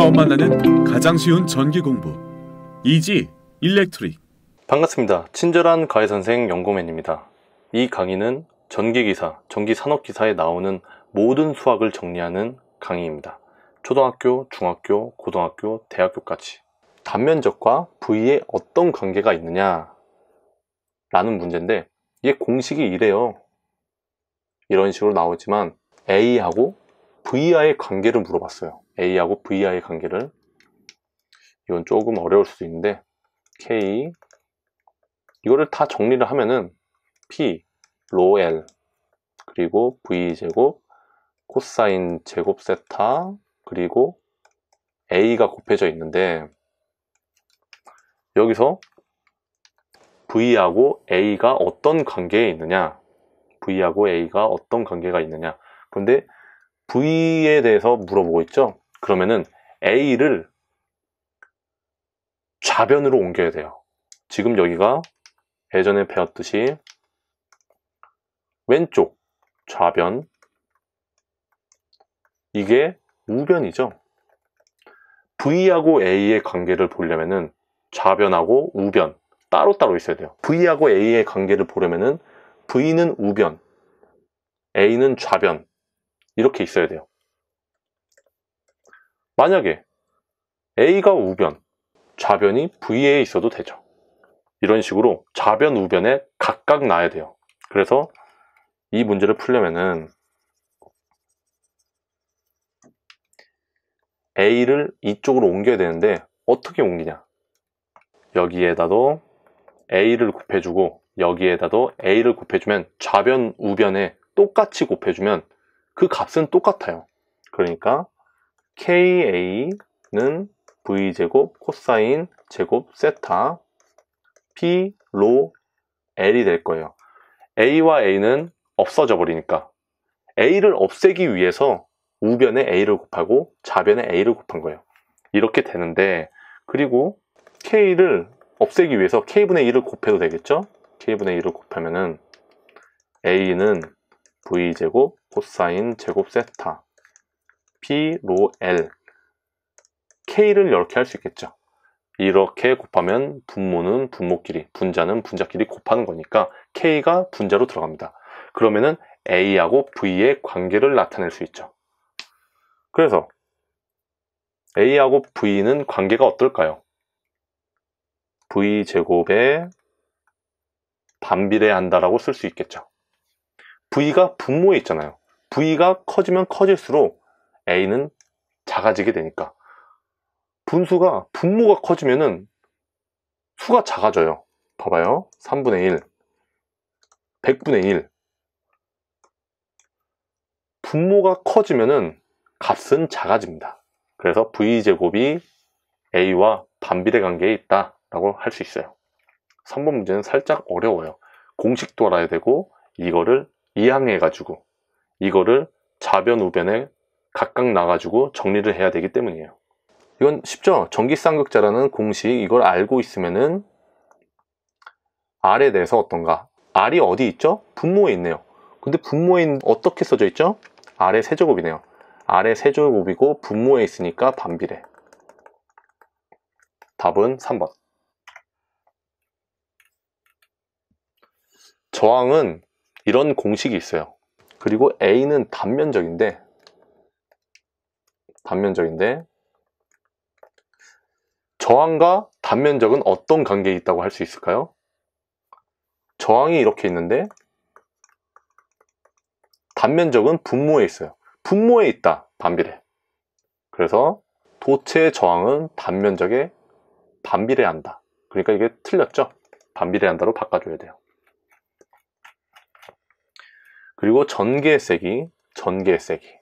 처음 만나는 가장 쉬운 전기 공부 이지 일렉트릭 반갑습니다. 친절한 가해 선생 연고맨입니다. 이 강의는 전기기사, 전기산업기사에 나오는 모든 수학을 정리하는 강의입니다. 초등학교, 중학교, 고등학교, 대학교까지 단면적과 부위에 어떤 관계가 있느냐 라는 문제인데 이게 공식이 이래요. 이런 식으로 나오지만 A하고 V와의 관계를 물어봤어요. A하고 VI의 관계를 이건 조금 어려울 수도 있는데 K 이거를 다 정리를 하면은 P 로 L 그리고 V 제곱 코사인 제곱 세타 그리고 A가 곱해져 있는데 여기서 V하고 A가 어떤 관계에 있느냐 V하고 A가 어떤 관계가 있느냐 그런데 V에 대해서 물어보고 있죠 그러면은 A를 좌변으로 옮겨야 돼요. 지금 여기가 예전에 배웠듯이 왼쪽 좌변 이게 우변이죠. V하고 A의 관계를 보려면은 좌변하고 우변 따로따로 있어야 돼요. V하고 A의 관계를 보려면은 V는 우변, A는 좌변 이렇게 있어야 돼요. 만약에 A가 우변, 좌변이 V에 있어도 되죠. 이런 식으로 좌변, 우변에 각각 나야 돼요. 그래서 이 문제를 풀려면은 A를 이쪽으로 옮겨야 되는데 어떻게 옮기냐? 여기에다도 A를 곱해주고 여기에다도 A를 곱해주면 좌변, 우변에 똑같이 곱해주면 그 값은 똑같아요. 그러니까 KA는 V제곱 코사인 제곱 세타 P, 로, L이 될 거예요. A와 A는 없어져 버리니까 A를 없애기 위해서 우변에 A를 곱하고 좌변에 A를 곱한 거예요. 이렇게 되는데 그리고 K를 없애기 위해서 K분의 1을 곱해도 되겠죠? K분의 1을 곱하면은 A는 V제곱 코사인 제곱 세타 P, 로, L K를 이렇게 할 수 있겠죠 이렇게 곱하면 분모는 분모끼리 분자는 분자끼리 곱하는 거니까 K가 분자로 들어갑니다 그러면은 A하고 V의 관계를 나타낼 수 있죠 그래서 A하고 V는 관계가 어떨까요? V제곱에 반비례한다라고 쓸 수 있겠죠 V가 분모에 있잖아요 V가 커지면 커질수록 A는 작아지게 되니까 분수가 분모가 커지면은 수가 작아져요 봐봐요 3분의 1 100분의 1 분모가 커지면은 값은 작아집니다 그래서 V제곱이 A와 반비례 관계에 있다 라고 할 수 있어요 3번 문제는 살짝 어려워요 공식도 알아야 되고 이거를 이항해 가지고 이거를 좌변 우변에 각각 나가지고 정리를 해야 되기 때문이에요. 이건 쉽죠? 전기쌍극자라는 공식 이걸 알고 있으면은 R에 대해서 어떤가? R이 어디 있죠? 분모에 있네요. 근데 분모에 어떻게 써져 있죠? R의 세제곱이네요. R의 세제곱이고 분모에 있으니까 반비례. 답은 3번. 저항은 이런 공식이 있어요. 그리고 A는 단면적인데 단면적인데 저항과 단면적은 어떤 관계에 있다고 할 수 있을까요? 저항이 이렇게 있는데 단면적은 분모에 있어요. 분모에 있다. 반비례. 그래서 도체 저항은 단면적에 반비례한다. 그러니까 이게 틀렸죠? 반비례한다로 바꿔줘야 돼요. 그리고 전개색이전개색이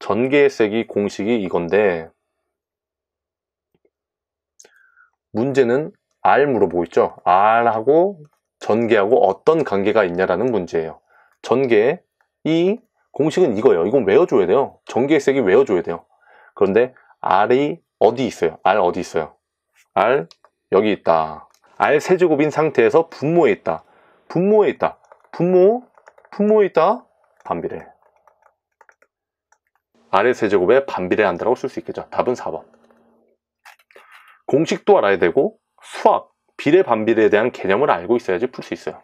전개색이 공식이 이건데 문제는 R 물어보고 있죠. R하고 전개하고 어떤 관계가 있냐라는 문제예요. 전개 이 공식은 이거예요. 이건 외워줘야 돼요. 전개색이 의 외워줘야 돼요. 그런데 R이 어디 있어요? R 어디 있어요? R 여기 있다. R 세제곱인 상태에서 분모에 있다. 분모에 있다. 분모, 분모에 있다. 반비례. 아래 세제곱에 반비례한다고 쓸 수 있겠죠. 답은 4번. 공식도 알아야 되고 수학, 비례 반비례에 대한 개념을 알고 있어야지 풀 수 있어요.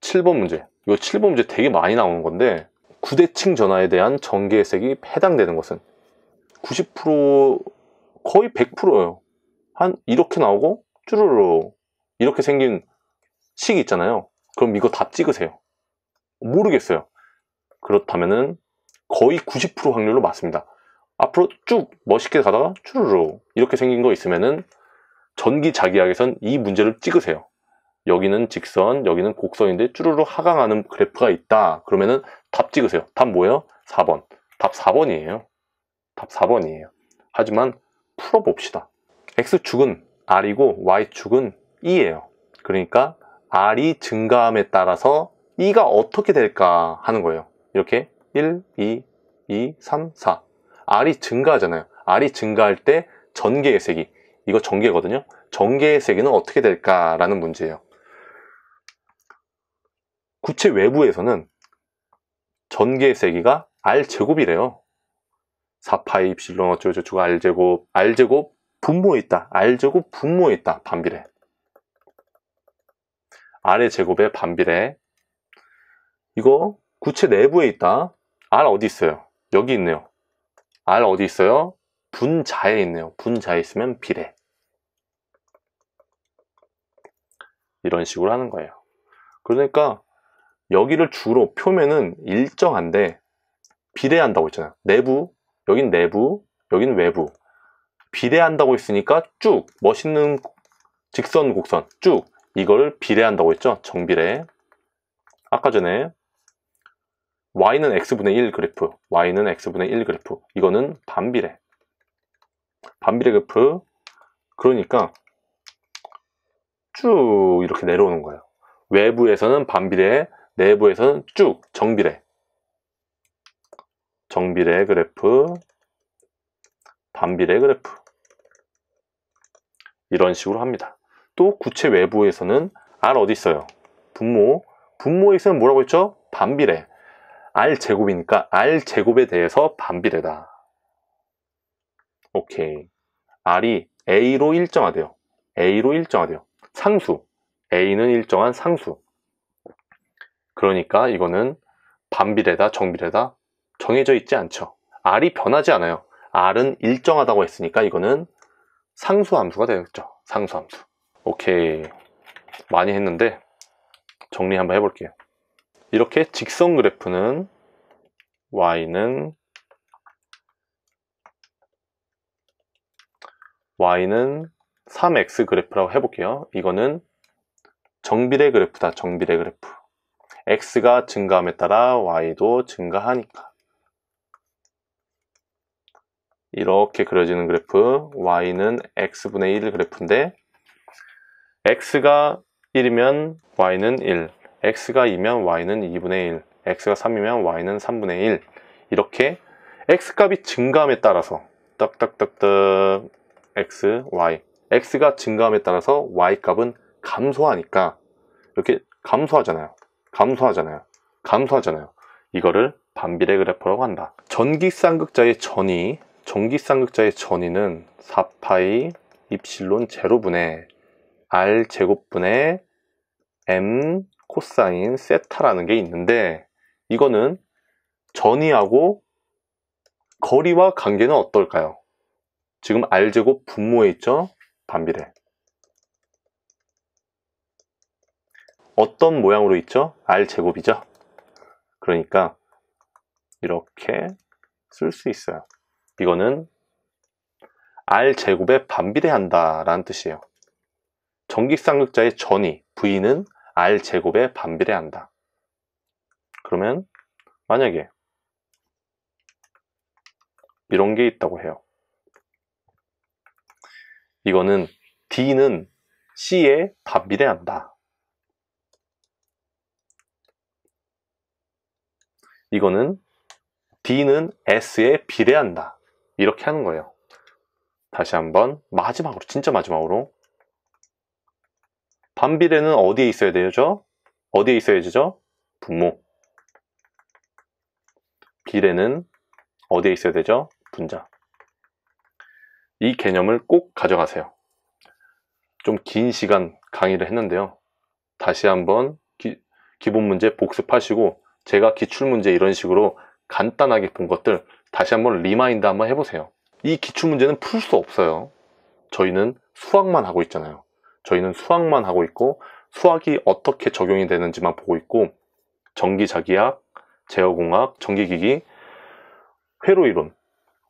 7번 문제. 이거 7번 문제 되게 많이 나오는 건데 구대칭 전화에 대한 전개색이 의 해당되는 것은 90% 거의 100%예요. 한 이렇게 나오고 쭈루루 이렇게 생긴 식이 있잖아요. 그럼 이거 다 찍으세요. 모르겠어요. 그렇다면은 거의 90% 확률로 맞습니다. 앞으로 쭉 멋있게 가다가 쭈르르 이렇게 생긴 거 있으면은 전기 자기학에선 이 문제를 찍으세요. 여기는 직선, 여기는 곡선인데 쭈르르 하강하는 그래프가 있다. 그러면은 답 찍으세요. 답 뭐예요? 4번. 답 4번이에요. 답 4번이에요. 하지만 풀어봅시다. X축은 R이고 Y축은 E예요. 그러니까 R이 증가함에 따라서 E가 어떻게 될까 하는 거예요. 이렇게 1, 2, 2, 3, 4. R이 증가하잖아요. R이 증가할 때 전개의 세기. 이거 전개거든요. 전개의 세기는 어떻게 될까라는 문제예요. 구체 외부에서는 전개의 세기가 R제곱이래요. 4파이 epsil론 어쩌고저쩌고 R제곱, R제곱 분모에 있다. R제곱 분모에 있다. 반비례. R의 제곱에 반비례 이거 구체 내부에 있다 R 어디 있어요? 여기 있네요 R 어디 있어요? 분자에 있네요 분자에 있으면 비례 이런 식으로 하는 거예요 그러니까 여기를 주로 표면은 일정한데 비례한다고 했잖아요 내부 여긴 내부 여긴 외부 비례한다고 했으니까 쭉 멋있는 직선 곡선 쭉 이걸 비례한다고 했죠. 정비례. 아까 전에 y는 x분의 1 그래프, y는 x분의 1 그래프. 이거는 반비례. 반비례 그래프. 그러니까 쭉 이렇게 내려오는 거예요. 외부에서는 반비례, 내부에서는 쭉 정비례. 정비례 그래프, 반비례 그래프. 이런 식으로 합니다. 또 구체 외부에서는 R 어디 있어요? 분모. 분모에서는 뭐라고 했죠? 반비례. R 제곱이니까 R 제곱에 대해서 반비례다. 오케이. R이 A로 일정화돼요 A로 일정화돼요 상수. A는 일정한 상수. 그러니까 이거는 반비례다, 정비례다 정해져 있지 않죠. R이 변하지 않아요. R은 일정하다고 했으니까 이거는 상수함수가 되겠죠. 상수함수. 오케이 많이 했는데 정리 한번 해볼게요 이렇게 직선 그래프는 y는 y는 3x 그래프라고 해볼게요 이거는 정비례 그래프다 정비례 그래프 x가 증가함에 따라 y도 증가하니까 이렇게 그려지는 그래프 y는 x분의 1 그래프인데 x가 1이면 y는 1, x가 2면 y는 2분의 1, x가 3이면 y는 3분의 1 이렇게 x값이 증감에 따라서 떡떡떡떡 x, y x가 증감에 따라서 y값은 감소하니까 이렇게 감소하잖아요. 감소하잖아요. 감소하잖아요. 이거를 반비례 그래프라고 한다. 전기쌍극자의 전이 전기쌍극자의 전이는 4파이 입실론 제로분의 r 제곱분의 m 코사인 세타라는 게 있는데 이거는 전이하고 거리와 관계는 어떨까요? 지금 r제곱 분모에 있죠? 반비례. 어떤 모양으로 있죠? r제곱이죠? 그러니까 이렇게 쓸 수 있어요. 이거는 r제곱에 반비례한다 라는 뜻이에요. 전기쌍극자의 전이 V는 R 제곱에 반비례한다. 그러면 만약에 이런 게 있다고 해요. 이거는 D는 C에 반비례한다. 이거는 D는 S에 비례한다. 이렇게 하는 거예요. 다시 한번 마지막으로 진짜 마지막으로 반비례는 어디에 있어야 되죠? 어디에 있어야 되죠? 분모. 비례는 어디에 있어야 되죠? 분자. 이 개념을 꼭 가져가세요. 좀 긴 시간 강의를 했는데요. 다시 한번 기, 기본 문제 복습하시고 제가 기출 문제 이런 식으로 간단하게 본 것들 다시 한번 리마인드 한번 해보세요. 이 기출 문제는 풀 수 없어요. 저희는 수학만 하고 있잖아요. 저희는 수학만 하고 있고 수학이 어떻게 적용이 되는지만 보고 있고 전기자기학, 제어공학, 전기기기, 회로이론,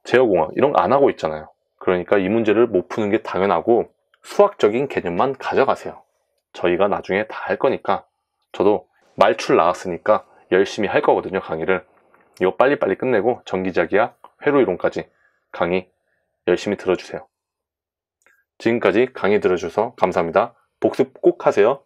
제어공학 이런 거 안 하고 있잖아요. 그러니까 이 문제를 못 푸는 게 당연하고 수학적인 개념만 가져가세요. 저희가 나중에 다 할 거니까 저도 말출 나왔으니까 열심히 할 거거든요 강의를 이거 빨리빨리 끝내고 전기자기학 회로이론까지 강의 열심히 들어주세요 지금까지 강의 들어주셔서 감사합니다. 복습 꼭 하세요.